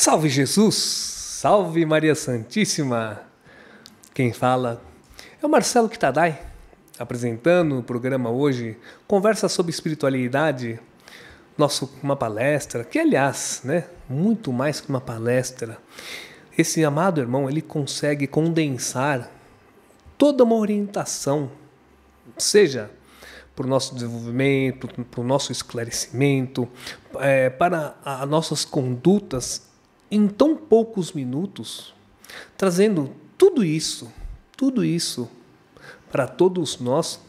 Salve Jesus! Salve Maria Santíssima! Quem fala é o Marcelo Kitadai, apresentando o programa hoje Conversa sobre Espiritualidade, nosso, uma palestra, que aliás, né, muito mais que uma palestra, esse amado irmão ele consegue condensar toda uma orientação, seja para o nosso desenvolvimento, para o nosso esclarecimento, é, para as nossas condutas em tão poucos minutos, trazendo tudo isso, tudo isso para todos nós,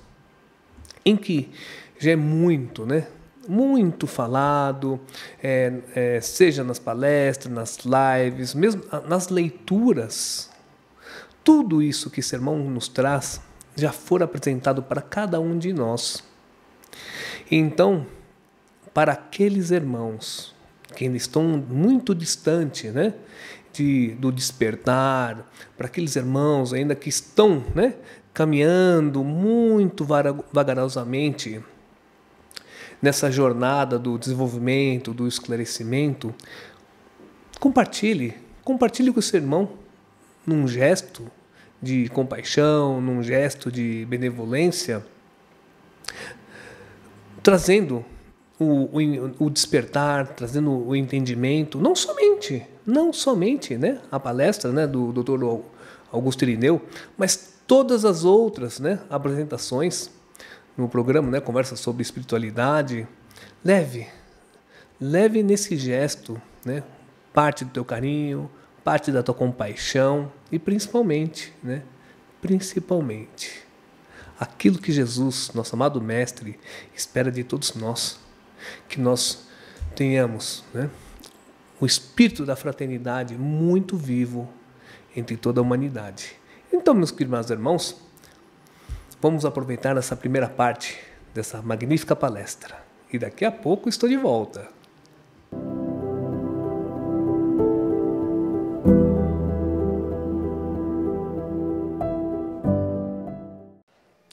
em que já é muito, né? Muito falado, é, é, seja nas palestras, nas lives, mesmo nas leituras. Tudo isso que esse irmão nos traz já for apresentado para cada um de nós. Então, para aqueles irmãos que ainda estão muito distante, né? De, do despertar, para aqueles irmãos ainda que estão né, caminhando muito vagarosamente nessa jornada do desenvolvimento, do esclarecimento, compartilhe, compartilhe com o seu irmão num gesto de compaixão, num gesto de benevolência, trazendo o, o, o, despertar, trazendo o entendimento, não somente, não somente né, a palestra né, do Dr. Augusto Irineu, mas todas as outras né, apresentações no programa, né, conversa sobre espiritualidade, leve, leve nesse gesto, né, parte do teu carinho, parte da tua compaixão e principalmente, né, principalmente, aquilo que Jesus, nosso amado mestre, espera de todos nós que nós tenhamos né, o espírito da fraternidade muito vivo entre toda a humanidade. Então, meus queridos irmãos, vamos aproveitar essa primeira parte dessa magnífica palestra. E daqui a pouco estou de volta.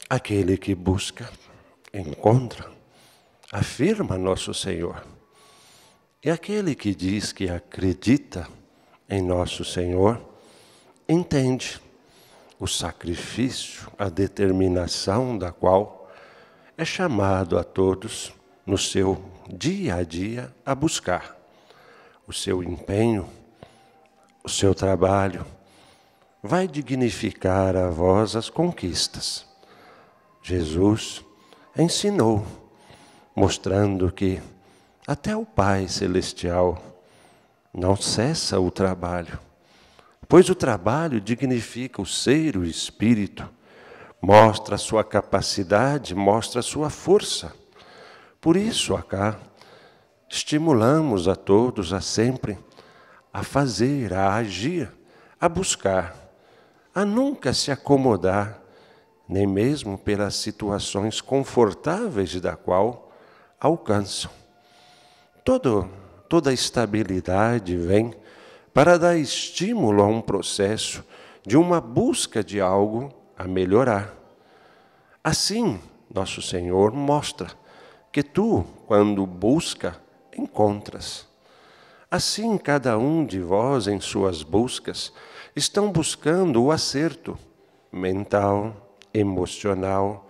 Aquele que busca, encontra afirma nosso Senhor. E é aquele que diz que acredita em nosso Senhor, entende o sacrifício, a determinação da qual é chamado a todos no seu dia a dia a buscar o seu empenho, o seu trabalho, vai dignificar a vós as conquistas. Jesus ensinou mostrando que até o Pai Celestial não cessa o trabalho, pois o trabalho dignifica o ser, o espírito, mostra a sua capacidade, mostra a sua força. Por isso, acá, estimulamos a todos a sempre a fazer, a agir, a buscar, a nunca se acomodar, nem mesmo pelas situações confortáveis da qual alcançam. Todo, toda estabilidade vem para dar estímulo a um processo de uma busca de algo a melhorar. Assim, nosso Senhor mostra que tu, quando busca, encontras. Assim, cada um de vós, em suas buscas, estão buscando o acerto mental, emocional,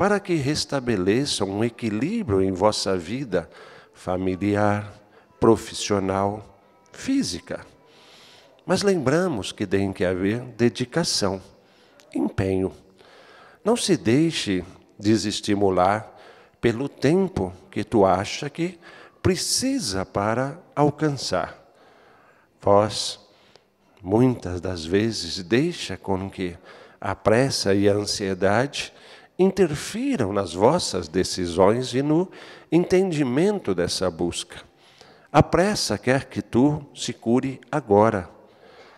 para que restabeleçam um equilíbrio em vossa vida familiar, profissional, física. Mas lembramos que tem que haver dedicação, empenho. Não se deixe desestimular pelo tempo que tu acha que precisa para alcançar. Vós, muitas das vezes, deixa com que a pressa e a ansiedade interfiram nas vossas decisões e no entendimento dessa busca. A pressa quer que tu se cure agora,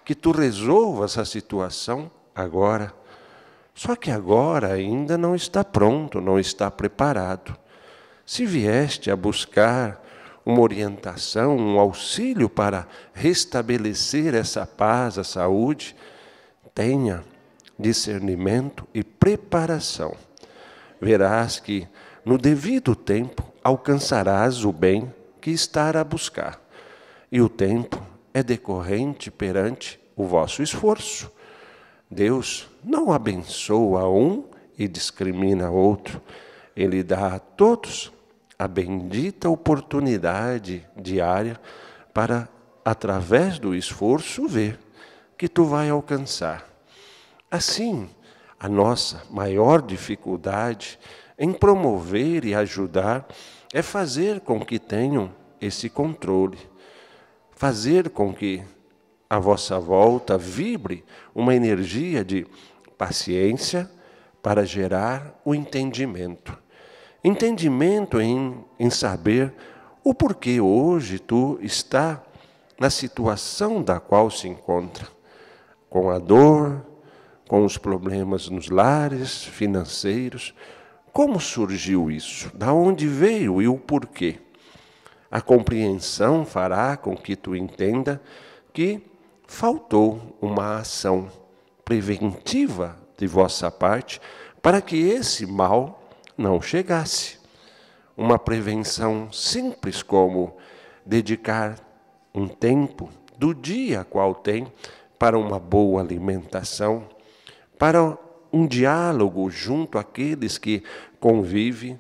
que tu resolvas a situação agora. Só que agora ainda não está pronto, não está preparado. Se vieste a buscar uma orientação, um auxílio para restabelecer essa paz, a saúde, tenha discernimento e preparação verás que, no devido tempo, alcançarás o bem que estar a buscar. E o tempo é decorrente perante o vosso esforço. Deus não abençoa um e discrimina outro. Ele dá a todos a bendita oportunidade diária para, através do esforço, ver que tu vai alcançar. Assim, a nossa maior dificuldade em promover e ajudar é fazer com que tenham esse controle, fazer com que à vossa volta vibre uma energia de paciência para gerar o entendimento. Entendimento em, em saber o porquê hoje tu está na situação da qual se encontra, com a dor, com os problemas nos lares, financeiros. Como surgiu isso? Da onde veio e o porquê? A compreensão fará com que tu entenda que faltou uma ação preventiva de vossa parte para que esse mal não chegasse. Uma prevenção simples como dedicar um tempo do dia qual tem para uma boa alimentação, para um diálogo junto àqueles que convive,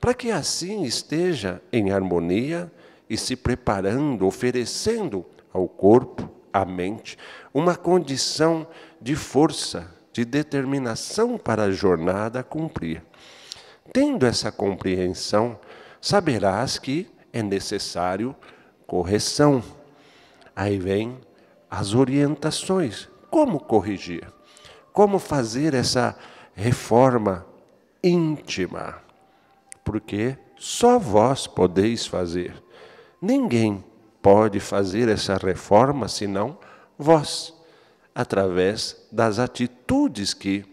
para que assim esteja em harmonia e se preparando, oferecendo ao corpo, à mente, uma condição de força, de determinação para a jornada a cumprir. Tendo essa compreensão, saberás que é necessário correção. Aí vem as orientações. Como corrigir? Como fazer essa reforma íntima? Porque só vós podeis fazer. Ninguém pode fazer essa reforma senão vós, através das atitudes que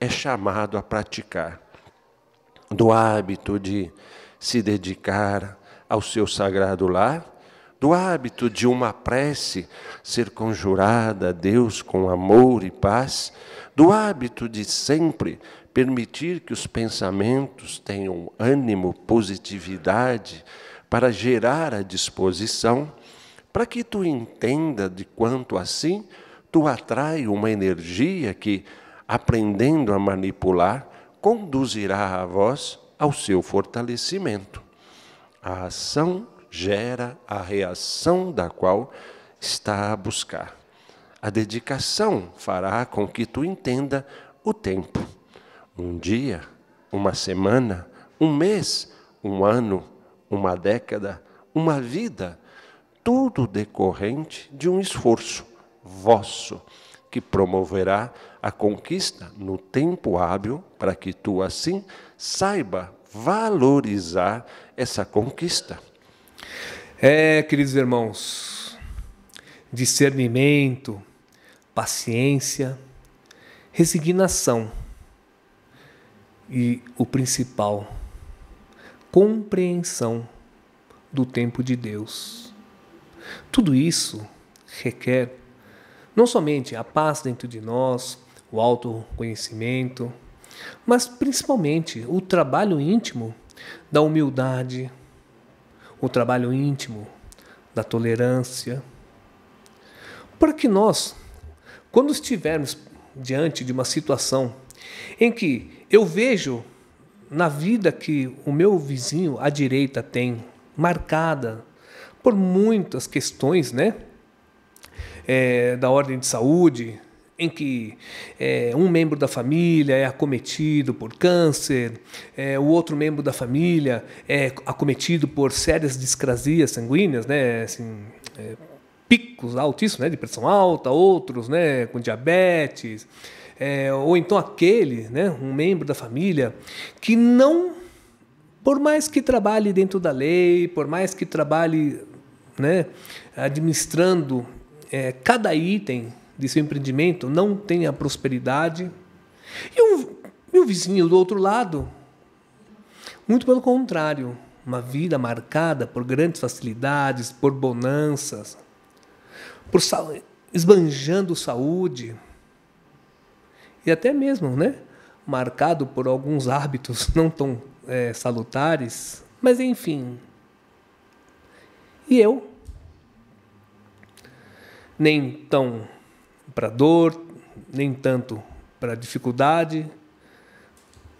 é chamado a praticar, do hábito de se dedicar ao seu sagrado lar, do hábito de uma prece ser conjurada a Deus com amor e paz, do hábito de sempre permitir que os pensamentos tenham ânimo, positividade, para gerar a disposição, para que tu entenda de quanto assim tu atrai uma energia que, aprendendo a manipular, conduzirá a vós ao seu fortalecimento. A ação gera a reação da qual está a buscar. A dedicação fará com que tu entenda o tempo. Um dia, uma semana, um mês, um ano, uma década, uma vida, tudo decorrente de um esforço vosso que promoverá a conquista no tempo hábil, para que tu assim saiba valorizar essa conquista. É, queridos irmãos, discernimento, paciência, resignação e o principal, compreensão do tempo de Deus. Tudo isso requer não somente a paz dentro de nós, o autoconhecimento, mas principalmente o trabalho íntimo da humildade, o trabalho íntimo da tolerância, para que nós quando estivermos diante de uma situação em que eu vejo na vida que o meu vizinho à direita tem, marcada por muitas questões, né? É, da ordem de saúde, em que é, um membro da família é acometido por câncer, é, o outro membro da família é acometido por sérias discrasias sanguíneas, né? Assim, é, picos altíssimos, né, de pressão alta, outros né, com diabetes, é, ou então aquele, né, um membro da família, que não, por mais que trabalhe dentro da lei, por mais que trabalhe né, administrando é, cada item de seu empreendimento, não tenha prosperidade. E, e o vizinho do outro lado, muito pelo contrário, uma vida marcada por grandes facilidades, por bonanças por esbanjando saúde e até mesmo, né, marcado por alguns hábitos não tão é, salutares, mas enfim. E eu, nem tão para dor, nem tanto para dificuldade,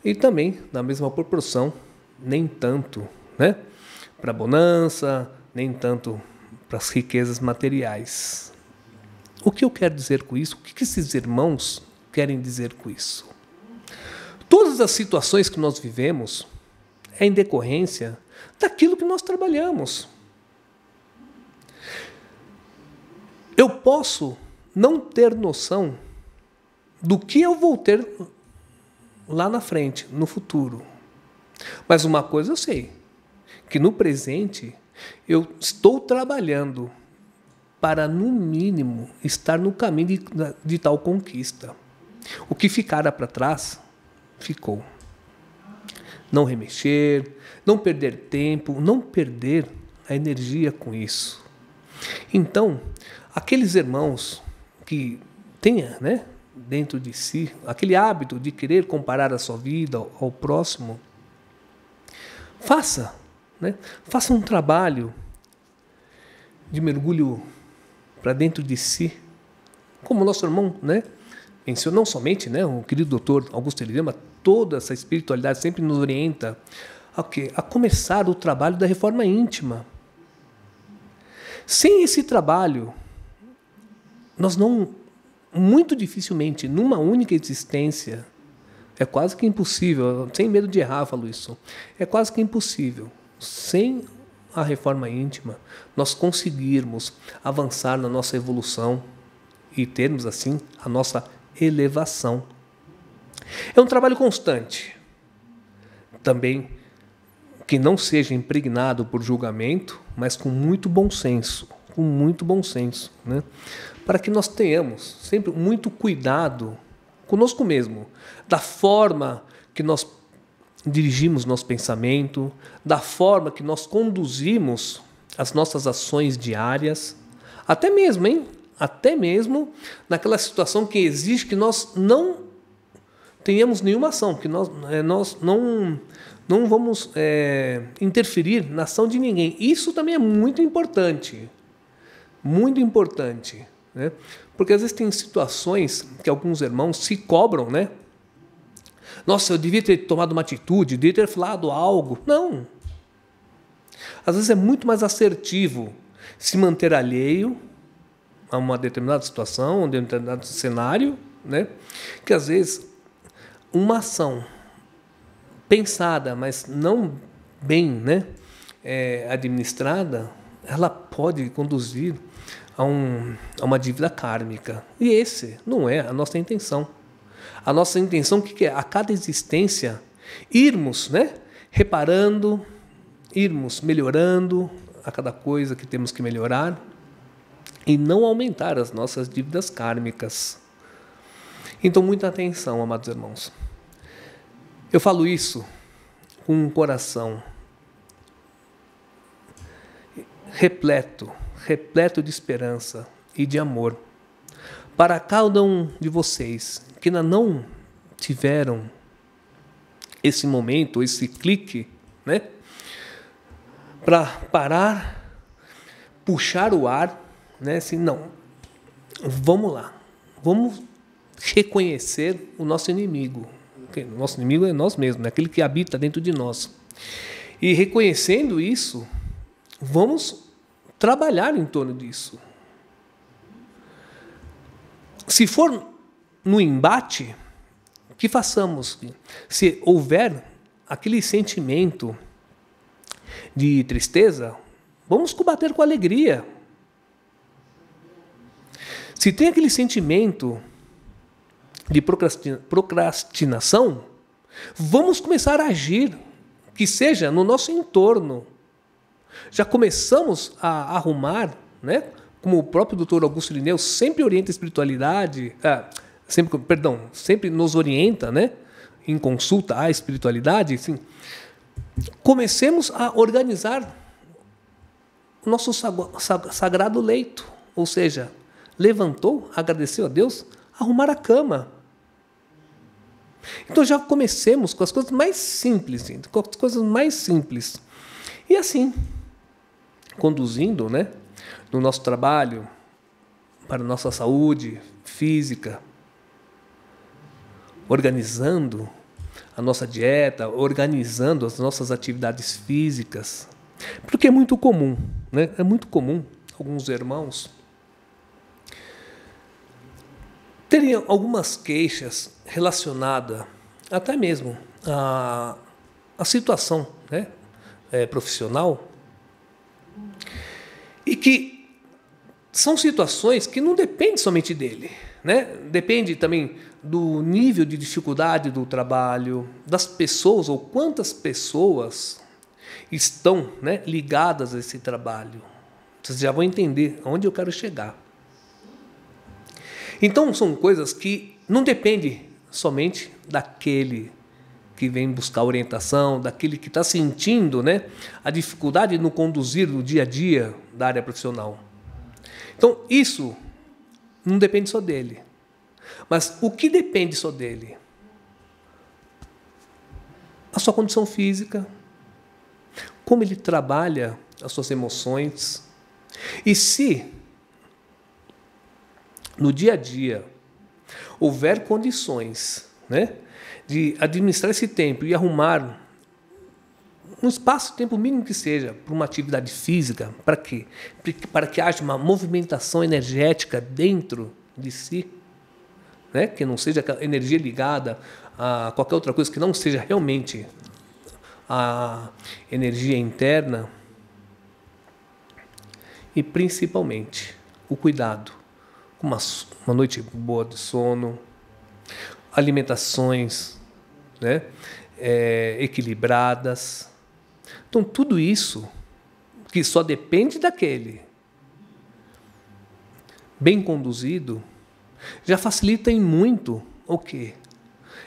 e também na mesma proporção, nem tanto, né, para bonança, nem tanto para as riquezas materiais. O que eu quero dizer com isso? O que esses irmãos querem dizer com isso? Todas as situações que nós vivemos é em decorrência daquilo que nós trabalhamos. Eu posso não ter noção do que eu vou ter lá na frente, no futuro. Mas uma coisa eu sei, que no presente eu estou trabalhando para, no mínimo, estar no caminho de, de tal conquista. O que ficara para trás, ficou. Não remexer, não perder tempo, não perder a energia com isso. Então, aqueles irmãos que tenha, né, dentro de si, aquele hábito de querer comparar a sua vida ao próximo, faça né? Faça um trabalho de mergulho para dentro de si, como o nosso irmão, né? Ensinou não somente, né, o querido doutor Augusto Helena, toda essa espiritualidade sempre nos orienta a, quê? a começar o trabalho da reforma íntima. Sem esse trabalho, nós não, muito dificilmente, numa única existência, é quase que impossível, sem medo de errar, falo isso, é quase que impossível sem a reforma íntima, nós conseguirmos avançar na nossa evolução e termos assim a nossa elevação. É um trabalho constante, também que não seja impregnado por julgamento, mas com muito bom senso, com muito bom senso, né? para que nós tenhamos sempre muito cuidado conosco mesmo, da forma que nós dirigimos nosso pensamento, da forma que nós conduzimos as nossas ações diárias, até mesmo, hein? Até mesmo naquela situação que exige que nós não tenhamos nenhuma ação, que nós, eh, nós não, não vamos é, interferir na ação de ninguém. Isso também é muito importante. Muito importante. Né? Porque às vezes tem situações que alguns irmãos se cobram, né? Nossa, eu devia ter tomado uma atitude, devia ter falado algo. Não. Às vezes é muito mais assertivo se manter alheio a uma determinada situação, a um determinado cenário, né? que às vezes uma ação pensada, mas não bem né? É, administrada, ela pode conduzir a, um, a uma dívida kármica. E esse não é a nossa intenção. A nossa intenção, o que é? A cada existência, irmos né, reparando, irmos melhorando a cada coisa que temos que melhorar e não aumentar as nossas dívidas kármicas. Então, muita atenção, amados irmãos. Eu falo isso com um coração repleto, repleto de esperança e de amor. Para cada um de vocês que ainda não tiveram esse momento, esse clique, né? Para parar, puxar o ar, né? Assim, não. Vamos lá. Vamos reconhecer o nosso inimigo. O nosso inimigo é nós mesmos, é aquele que habita dentro de nós. E reconhecendo isso, vamos trabalhar em torno disso. Se for no embate, que façamos? Se houver aquele sentimento de tristeza, vamos combater com alegria. Se tem aquele sentimento de procrastinação, vamos começar a agir, que seja no nosso entorno. Já começamos a arrumar, né? como o próprio doutor Augusto Lineu sempre orienta a espiritualidade, ah, sempre, perdão, sempre nos orienta, né, em consulta à espiritualidade, sim. comecemos a organizar o nosso sagrado leito, ou seja, levantou, agradeceu a Deus, arrumar a cama. Então já comecemos com as coisas mais simples, com as coisas mais simples. E assim, conduzindo, né, no nosso trabalho, para a nossa saúde física, organizando a nossa dieta, organizando as nossas atividades físicas. Porque é muito comum, né? É muito comum alguns irmãos terem algumas queixas relacionadas até mesmo à, à situação né? É, profissional e que são situações que não dependem somente dele. Né? Depende também do nível de dificuldade do trabalho, das pessoas ou quantas pessoas estão né, ligadas a esse trabalho. Vocês já vão entender onde eu quero chegar. Então, são coisas que não dependem somente daquele que vem buscar orientação, daquele que está sentindo né, a dificuldade no conduzir do dia a dia da área profissional. Então, isso não depende só dele. Mas o que depende só dele? A sua condição física, como ele trabalha as suas emoções. E se no dia a dia houver condições né, de administrar esse tempo e arrumar um espaço-tempo mínimo que seja para uma atividade física, para quê? Para que haja uma movimentação energética dentro de si, né? que não seja energia ligada a qualquer outra coisa que não seja realmente a energia interna e principalmente o cuidado uma, uma noite boa de sono, alimentações né? É, equilibradas. Então, tudo isso que só depende daquele, bem conduzido, já facilita em muito o quê?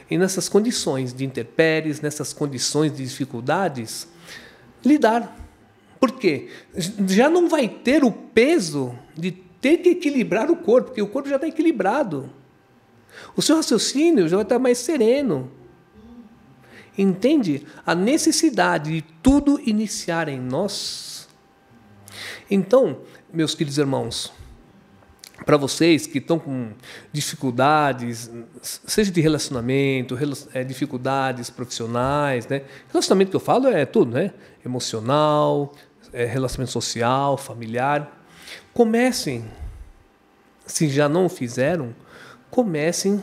E nessas condições de interpéries, nessas condições de dificuldades, lidar. Por quê? Já não vai ter o peso de ter que equilibrar o corpo, porque o corpo já está equilibrado. O seu raciocínio já vai estar mais sereno. Entende a necessidade de tudo iniciar em nós? Então, meus queridos irmãos, para vocês que estão com dificuldades, seja de relacionamento, eh, dificuldades profissionais, né? Relacionamento que eu falo é tudo, né? Emocional, eh, relacionamento social, familiar. Comecem, se já não fizeram, comecem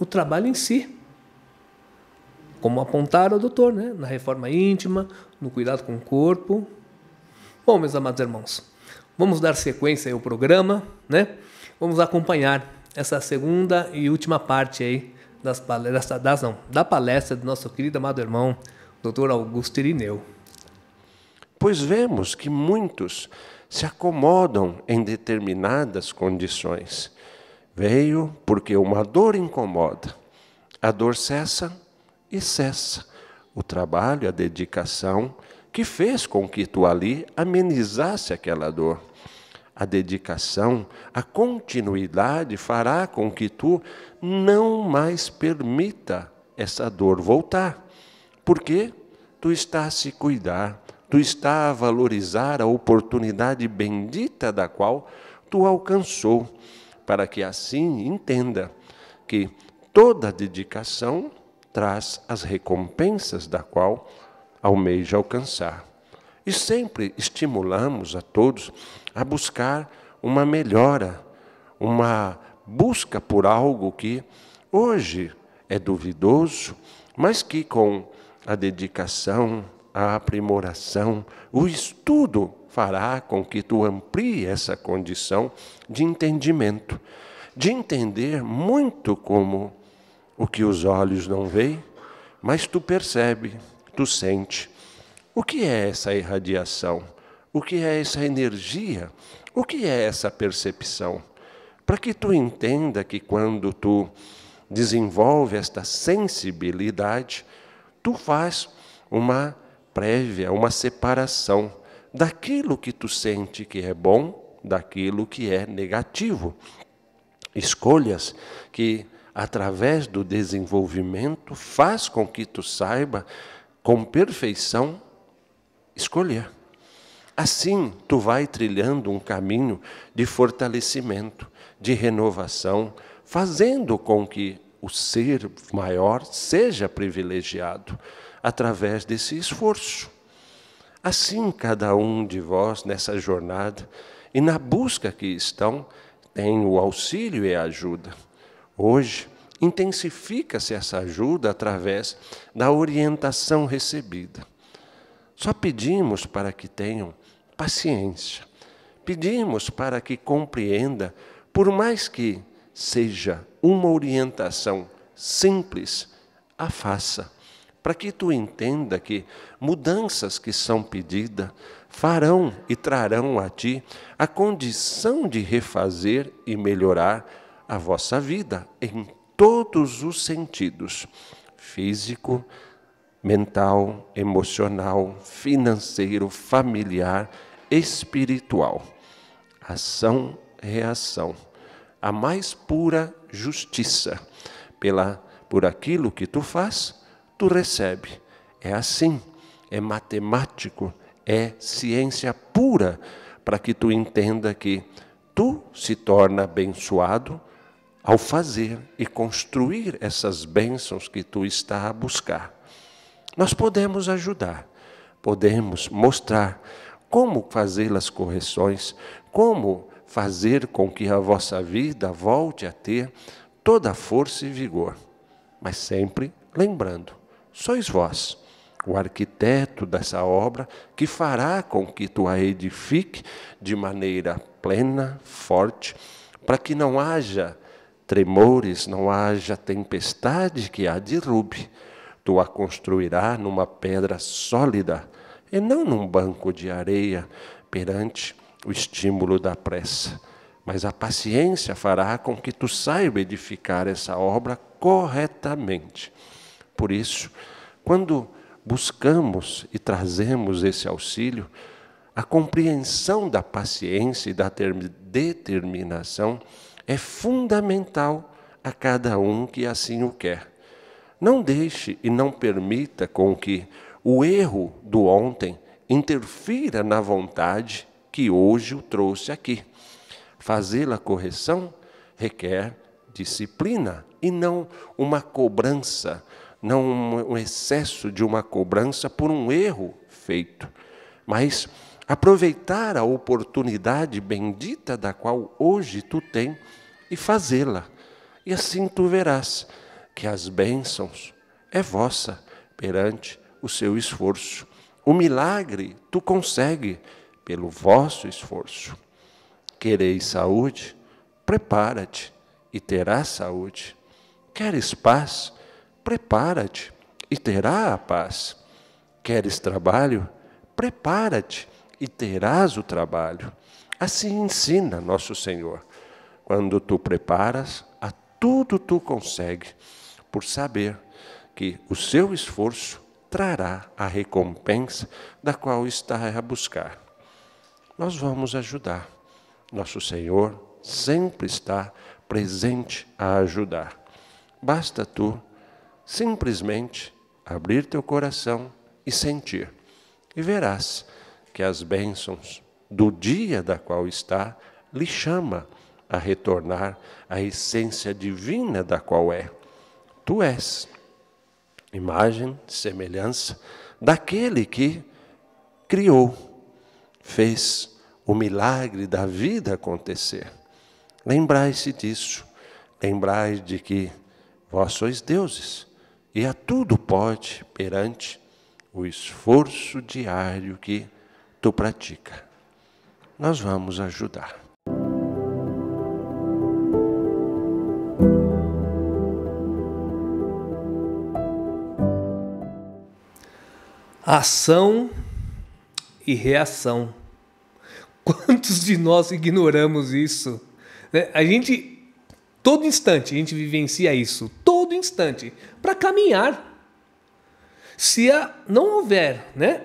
o trabalho em si como apontaram o doutor, né? na reforma íntima, no cuidado com o corpo. Bom, meus amados irmãos, vamos dar sequência ao programa, né? Vamos acompanhar essa segunda e última parte aí das palestras, das, não, da palestra do nosso querido amado irmão, doutor Augusto Irineu. Pois vemos que muitos se acomodam em determinadas condições. Veio porque uma dor incomoda. A dor cessa, e cessa o trabalho, a dedicação que fez com que tu ali amenizasse aquela dor. A dedicação, a continuidade fará com que tu não mais permita essa dor voltar, porque tu está a se cuidar, tu está a valorizar a oportunidade bendita da qual tu alcançou, para que assim entenda que toda dedicação traz as recompensas da qual almeja alcançar. E sempre estimulamos a todos a buscar uma melhora, uma busca por algo que hoje é duvidoso, mas que com a dedicação, a aprimoração, o estudo fará com que tu amplie essa condição de entendimento, de entender muito como o que os olhos não veem, mas tu percebe, tu sente. O que é essa irradiação? O que é essa energia? O que é essa percepção? Para que tu entenda que quando tu desenvolve esta sensibilidade, tu faz uma prévia, uma separação daquilo que tu sente que é bom, daquilo que é negativo. Escolhas que através do desenvolvimento, faz com que tu saiba com perfeição escolher. Assim, tu vai trilhando um caminho de fortalecimento, de renovação, fazendo com que o ser maior seja privilegiado através desse esforço. Assim, cada um de vós nessa jornada e na busca que estão tem o auxílio e a ajuda. Hoje, intensifica-se essa ajuda através da orientação recebida. Só pedimos para que tenham paciência, pedimos para que compreenda, por mais que seja uma orientação simples, a faça, para que tu entenda que mudanças que são pedidas farão e trarão a ti a condição de refazer e melhorar a vossa vida em todos os sentidos: físico, mental, emocional, financeiro, familiar, espiritual. Ação, reação. A mais pura justiça. Pela, por aquilo que tu faz, tu recebe. É assim, é matemático, é ciência pura para que tu entenda que tu se torna abençoado ao fazer e construir essas bênçãos que tu está a buscar. Nós podemos ajudar, podemos mostrar como fazer as correções, como fazer com que a vossa vida volte a ter toda a força e vigor. Mas sempre lembrando, sois vós o arquiteto dessa obra que fará com que tu a edifique de maneira plena, forte, para que não haja tremores, não haja tempestade que a derrube. Tu a construirás numa pedra sólida e não num banco de areia perante o estímulo da pressa. Mas a paciência fará com que tu saiba edificar essa obra corretamente. Por isso, quando buscamos e trazemos esse auxílio, a compreensão da paciência e da determinação é fundamental a cada um que assim o quer. Não deixe e não permita com que o erro do ontem interfira na vontade que hoje o trouxe aqui. Fazê-la correção requer disciplina e não uma cobrança, não um excesso de uma cobrança por um erro feito. Mas aproveitar a oportunidade bendita da qual hoje tu tens e fazê-la. E assim tu verás que as bênçãos é vossa perante o seu esforço. O milagre tu consegue pelo vosso esforço. Quereis saúde? Prepara-te e terás saúde. Queres paz? Prepara-te e terá a paz. Queres trabalho? Prepara-te e terás o trabalho. Assim ensina nosso Senhor. Quando tu preparas, a tudo tu consegues, por saber que o seu esforço trará a recompensa da qual está a buscar. Nós vamos ajudar. Nosso Senhor sempre está presente a ajudar. Basta tu simplesmente abrir teu coração e sentir, e verás que as bênçãos do dia da qual está lhe chama a retornar à essência divina da qual é. Tu és imagem, semelhança daquele que criou, fez o milagre da vida acontecer. Lembrai-se disso, lembrai de que vós sois deuses e a tudo pode perante o esforço diário que tu pratica. Nós vamos ajudar. Ação e reação. Quantos de nós ignoramos isso? Né? A gente, todo instante, a gente vivencia isso, todo instante, para caminhar. Se a, não houver né,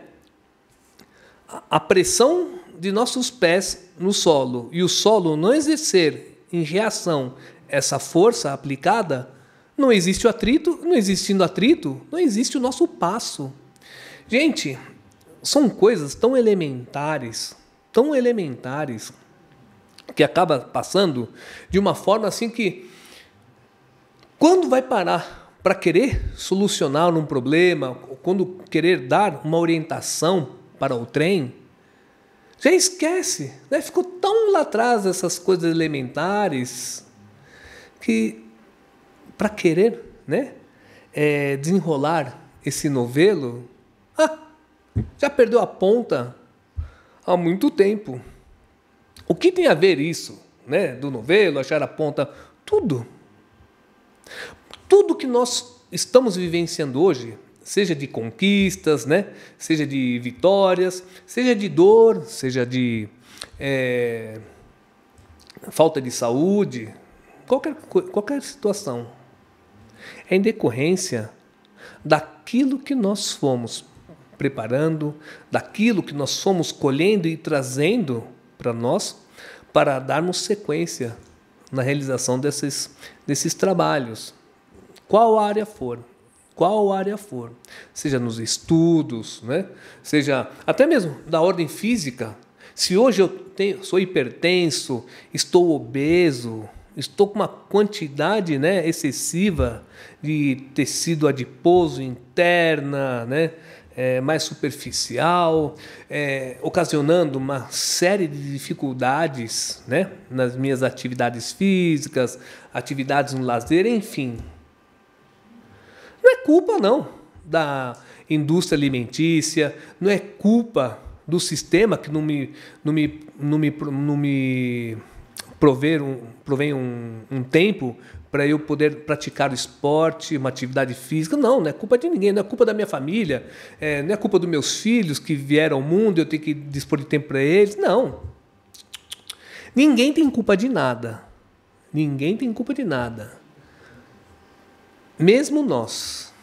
a pressão de nossos pés no solo e o solo não exercer em reação essa força aplicada, não existe o atrito, não existindo atrito, não existe o nosso passo. Gente, são coisas tão elementares, tão elementares, que acaba passando de uma forma assim que quando vai parar para querer solucionar um problema, ou quando querer dar uma orientação para o trem, já esquece, né? ficou tão lá atrás essas coisas elementares que para querer né? É, desenrolar esse novelo, ah, já perdeu a ponta há muito tempo. O que tem a ver isso, né? Do novelo, achar a ponta, tudo. Tudo que nós estamos vivenciando hoje seja de conquistas, né? seja de vitórias, seja de dor, seja de é, falta de saúde, qualquer, qualquer situação. É em decorrência daquilo que nós fomos preparando, daquilo que nós fomos colhendo e trazendo para nós, para darmos sequência na realização desses, desses trabalhos, qual área for qual área for, seja nos estudos, né? seja até mesmo da ordem física. Se hoje eu tenho, sou hipertenso, estou obeso, estou com uma quantidade né, excessiva de tecido adiposo interna, né, é, mais superficial, é, ocasionando uma série de dificuldades né, nas minhas atividades físicas, atividades no lazer, enfim, não é culpa, não, da indústria alimentícia, não é culpa do sistema que não me, não me, não me, não me prover um, provém um, um tempo para eu poder praticar o esporte, uma atividade física. Não, não é culpa de ninguém, não é culpa da minha família, é, não é culpa dos meus filhos que vieram ao mundo e eu tenho que dispor de tempo para eles. Não. Ninguém tem culpa de nada. Ninguém tem culpa de nada. Mesmo nós.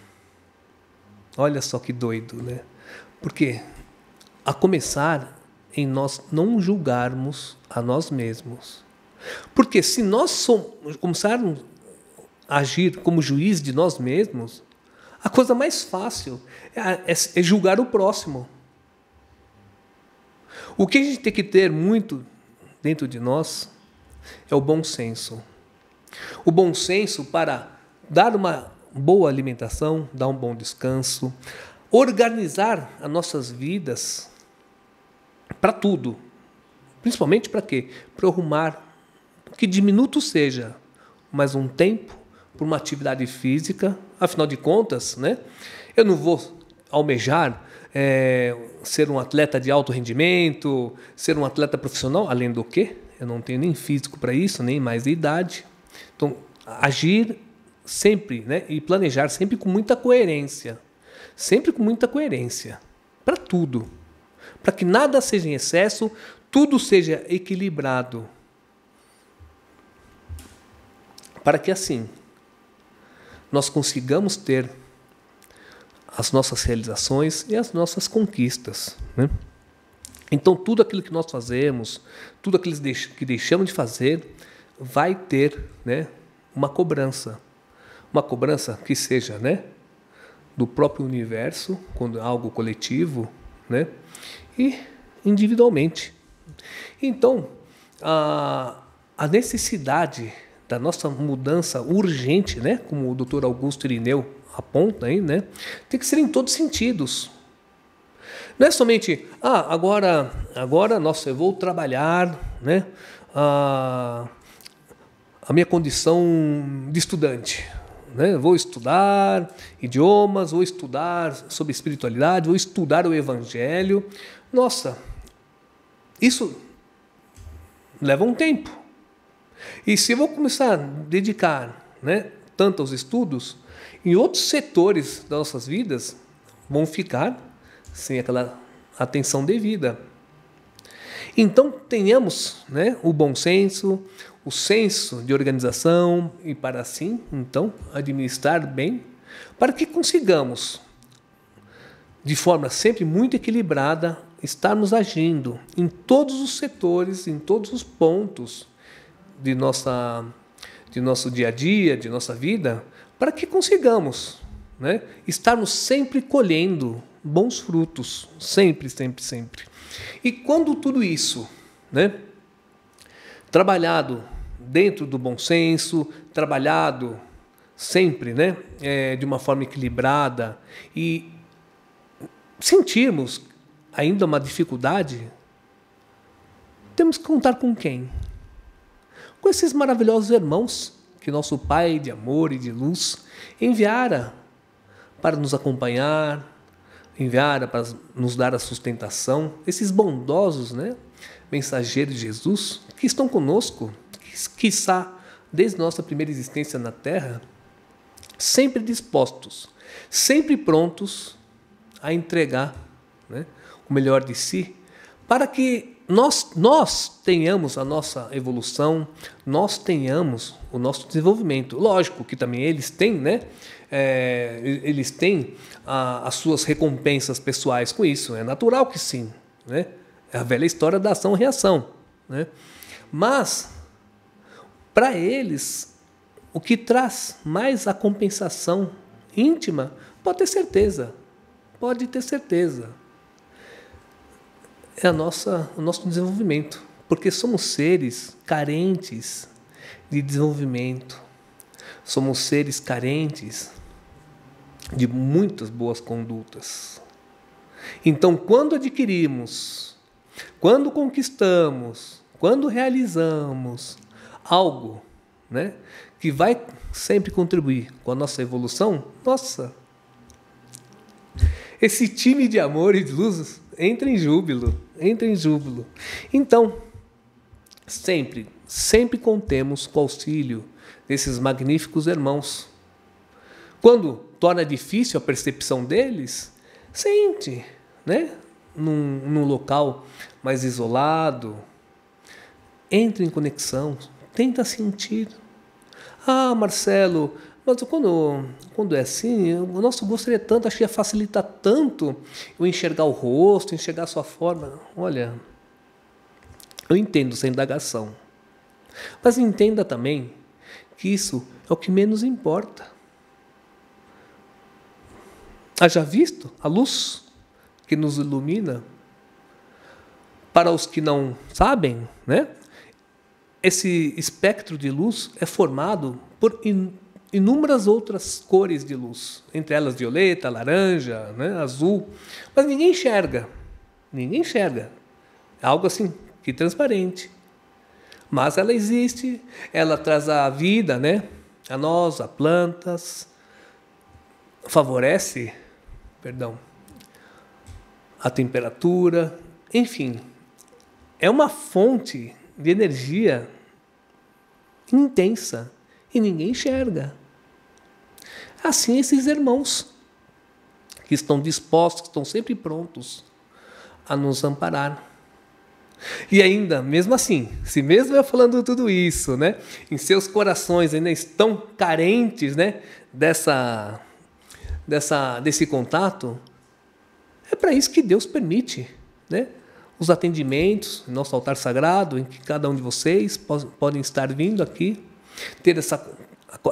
Olha só que doido, né? Porque a começar em nós não julgarmos a nós mesmos. Porque se nós somos, começarmos a agir como juiz de nós mesmos, a coisa mais fácil é, é, é julgar o próximo. O que a gente tem que ter muito dentro de nós é o bom senso. O bom senso para dar uma boa alimentação, dar um bom descanso, organizar as nossas vidas para tudo. Principalmente para quê? Para arrumar, que diminuto seja, mas um tempo para uma atividade física. Afinal de contas, né? eu não vou almejar é, ser um atleta de alto rendimento, ser um atleta profissional, além do que eu não tenho nem físico para isso, nem mais idade. Então, agir sempre, né? E planejar sempre com muita coerência. Sempre com muita coerência. Para tudo. Para que nada seja em excesso, tudo seja equilibrado. Para que assim nós consigamos ter as nossas realizações e as nossas conquistas. Né? Então, tudo aquilo que nós fazemos, tudo aquilo que deixamos de fazer, vai ter né, uma cobrança uma cobrança que seja, né, do próprio universo, quando é algo coletivo, né, e individualmente. Então, a, a necessidade da nossa mudança urgente, né, como o Dr. Augusto Irineu aponta aí, né, tem que ser em todos os sentidos. Não é somente, ah, agora, agora, nossa, eu vou trabalhar, né, a, a minha condição de estudante né? vou estudar idiomas, vou estudar sobre espiritualidade, vou estudar o evangelho. Nossa, isso leva um tempo. E se eu vou começar a dedicar né, tanto aos estudos, em outros setores das nossas vidas vão ficar sem aquela atenção devida. Então tenhamos né, o bom senso, o senso de organização e para assim, então, administrar bem, para que consigamos, de forma sempre muito equilibrada, estarmos agindo em todos os setores, em todos os pontos de, nossa, de nosso dia a dia, de nossa vida, para que consigamos né, estarmos sempre colhendo bons frutos, sempre, sempre, sempre. E quando tudo isso, né, trabalhado dentro do bom senso, trabalhado sempre né, é, de uma forma equilibrada e sentirmos ainda uma dificuldade, temos que contar com quem? Com esses maravilhosos irmãos que nosso Pai de amor e de luz enviara para nos acompanhar, enviara para nos dar a sustentação, esses bondosos, né, mensageiros de Jesus que estão conosco quiçá desde nossa primeira existência na Terra, sempre dispostos, sempre prontos a entregar né, o melhor de si, para que nós, nós tenhamos a nossa evolução, nós tenhamos o nosso desenvolvimento. Lógico que também eles têm, né? É, eles têm a, as suas recompensas pessoais com isso. É natural que sim, né? É a velha história da ação-reação, né? Mas para eles, o que traz mais a compensação íntima, pode ter certeza, pode ter certeza. É a nossa, o nosso desenvolvimento, porque somos seres carentes de desenvolvimento, somos seres carentes de muitas boas condutas. Então, quando adquirimos, quando conquistamos, quando realizamos algo né, que vai sempre contribuir com a nossa evolução, nossa, esse time de amor e de luzes entra em júbilo, entra em júbilo. Então, sempre, sempre contemos com o auxílio desses magníficos irmãos. Quando torna difícil a percepção deles, sente, né? Num, num local mais isolado, entre em conexão, Tenta sentir. Ah, Marcelo, mas quando, quando é assim, o nosso gosto é tanto, acho que facilitar tanto eu enxergar o rosto, enxergar a sua forma. Olha, eu entendo essa indagação. Mas entenda também que isso é o que menos importa. Haja visto a luz que nos ilumina? Para os que não sabem, né? esse espectro de luz é formado por in, inúmeras outras cores de luz, entre elas violeta, laranja, né, azul, mas ninguém enxerga, ninguém enxerga. É algo assim que transparente. Mas ela existe, ela traz a vida, né, a nós, a plantas, favorece, perdão, a temperatura, enfim, é uma fonte de energia intensa e ninguém enxerga. Assim, esses irmãos que estão dispostos, que estão sempre prontos a nos amparar. E ainda, mesmo assim, se mesmo eu falando tudo isso, né, em seus corações ainda estão carentes, né, dessa, dessa, desse contato, é para isso que Deus permite, né? os atendimentos, nosso altar sagrado, em que cada um de vocês pode, podem estar vindo aqui, ter essa,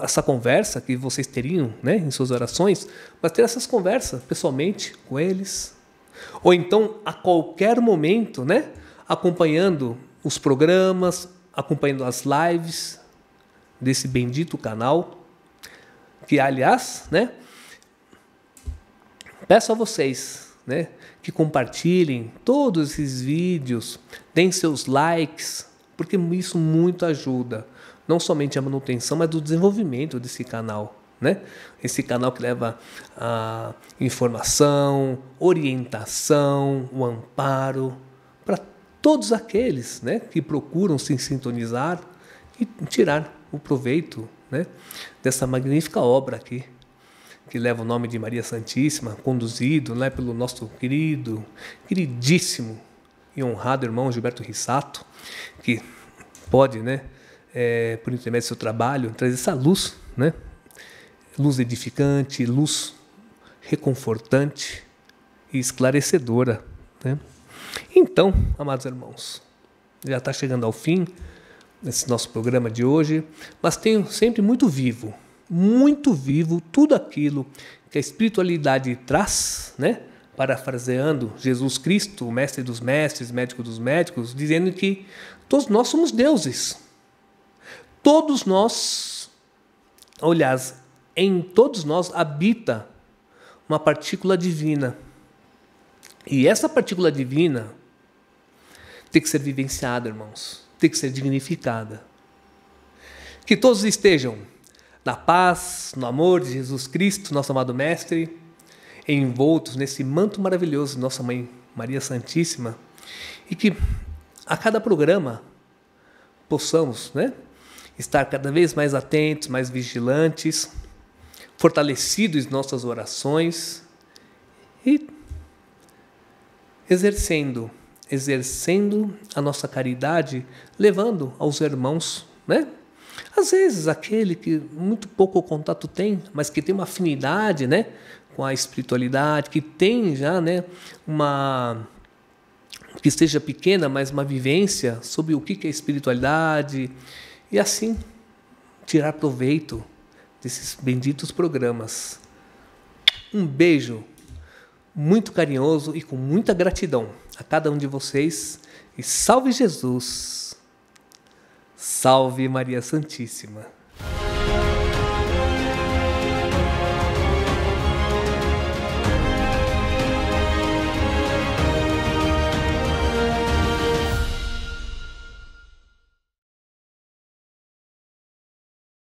essa conversa que vocês teriam né, em suas orações, mas ter essas conversas pessoalmente com eles. Ou então, a qualquer momento, né, acompanhando os programas, acompanhando as lives desse bendito canal, que aliás, né, peço a vocês, né, que compartilhem todos esses vídeos, deem seus likes, porque isso muito ajuda, não somente a manutenção, mas do desenvolvimento desse canal. Né? Esse canal que leva a informação, orientação, o amparo para todos aqueles né, que procuram se sintonizar e tirar o proveito né, dessa magnífica obra aqui que leva o nome de Maria Santíssima, conduzido né, pelo nosso querido, queridíssimo e honrado irmão Gilberto Rissato, que pode, né, é, por intermédio do seu trabalho, trazer essa luz, né, luz edificante, luz reconfortante e esclarecedora. Né? Então, amados irmãos, já está chegando ao fim esse nosso programa de hoje, mas tenho sempre muito vivo muito vivo tudo aquilo que a espiritualidade traz, né? Parafraseando Jesus Cristo, o mestre dos mestres, médico dos médicos, dizendo que todos nós somos deuses. Todos nós, aliás, em todos nós habita uma partícula divina. E essa partícula divina tem que ser vivenciada, irmãos, tem que ser dignificada. Que todos estejam na paz, no amor de Jesus Cristo, nosso amado Mestre, envoltos nesse manto maravilhoso de nossa Mãe Maria Santíssima, e que a cada programa possamos né, estar cada vez mais atentos, mais vigilantes, fortalecidos em nossas orações e exercendo, exercendo a nossa caridade, levando aos irmãos, né? Às vezes, aquele que muito pouco contato tem, mas que tem uma afinidade né, com a espiritualidade, que tem já né, uma. que seja pequena, mas uma vivência sobre o que é espiritualidade, e assim tirar proveito desses benditos programas. Um beijo muito carinhoso e com muita gratidão a cada um de vocês, e salve Jesus! Salve Maria Santíssima!